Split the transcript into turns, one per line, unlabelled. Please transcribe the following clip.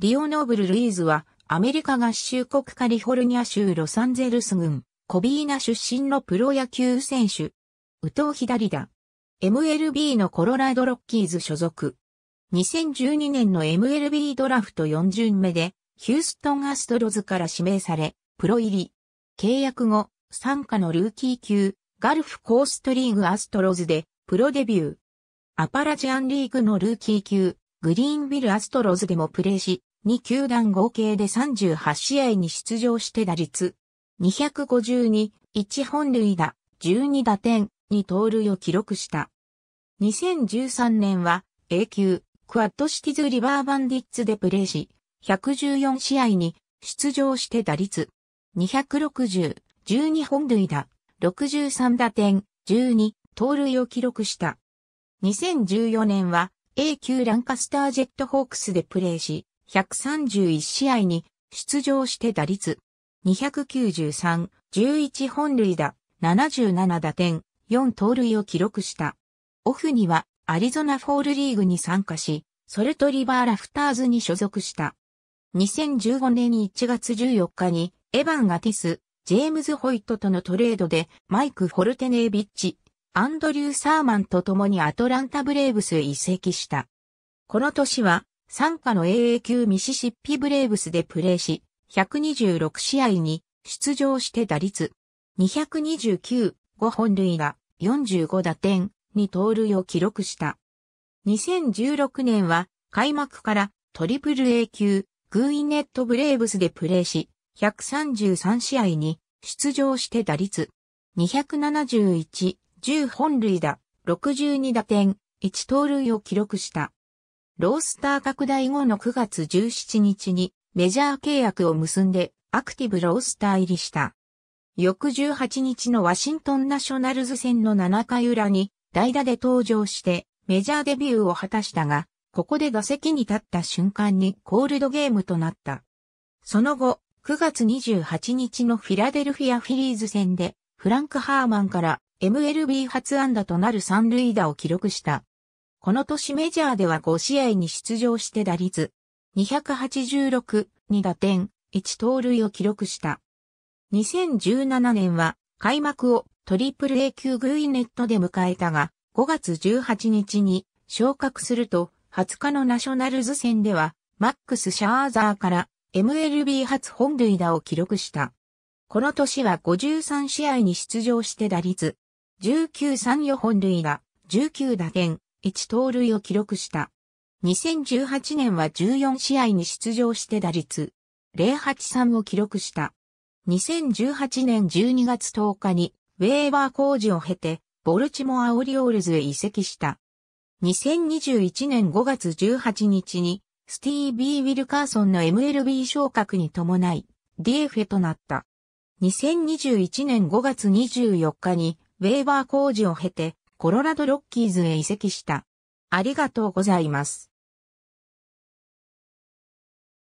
リオノーブル・ルイーズは、アメリカ合衆国カリフォルニア州ロサンゼルス郡、コビーナ出身のプロ野球選手。右投左打。MLB のコロラドロッキーズ所属。2012年の MLB ドラフト4巡目で、ヒューストンアストロズから指名され、プロ入り。契約後、参加のルーキー級、ガルフコーストリーグアストロズで、プロデビュー。アパラジアンリーグのルーキー級、グリーンビルアストロズでもプレーし、2球団合計で38試合に出場して打率、252、1本塁打、12打点、2盗塁を記録した。2013年は、A 級、クワッドシティズ・リバーバンディッツでプレーし、114試合に出場して打率、260、12本塁打、63打点、12、盗塁を記録した。2014年は、A 級ランカスタージェットホークスでプレーし、131試合に出場して打率293、11本塁打、77打点、4盗塁を記録した。オフにはアリゾナフォールリーグに参加し、ソルトリバーラフターズに所属した。2015年1月14日にエヴァン・アティス、ジェームズ・ホイットとのトレードでマイク・フォルテネービッチ、アンドリュー・サーマンと共にアトランタ・ブレーブスへ移籍した。この年は、参加の AA 級ミシシッピブレーブスでプレーし、126試合に出場して打率229、5本塁打、45打点、に盗塁を記録した。2016年は開幕からトリプル A 級グーイネットブレーブスでプレーし、133試合に出場して打率271、10本塁打、62打点、1盗塁を記録した。ロースター拡大後の9月17日にメジャー契約を結んでアクティブロースター入りした。翌18日のワシントンナショナルズ戦の7回裏に代打で登場してメジャーデビューを果たしたが、ここで打席に立った瞬間にコールドゲームとなった。その後、9月28日のフィラデルフィアフィリーズ戦でフランク・ハーマンから MLB 初安打となる三塁打を記録した。この年メジャーでは5試合に出場して打率286、2打点、1盗塁を記録した。2017年は開幕をトリプル A 級グイネットで迎えたが、5月18日に昇格すると、20日のナショナルズ戦では、マックス・シャーザーから MLB 初本塁打を記録した。この年は53試合に出場して打率1 9三四本塁打、19打点、1盗塁を記録した。2018年は14試合に出場して打率、083を記録した。2018年12月10日に、ウェーバー工事を経て、ボルチモアオリオールズへ移籍した。2021年5月18日に、スティービー・ウィルカーソンの MLB 昇格に伴い、DF となった。2021年5月24日に、ウェーバー工事を経て、コロラドロッキーズへ移籍した。ありがとうございます。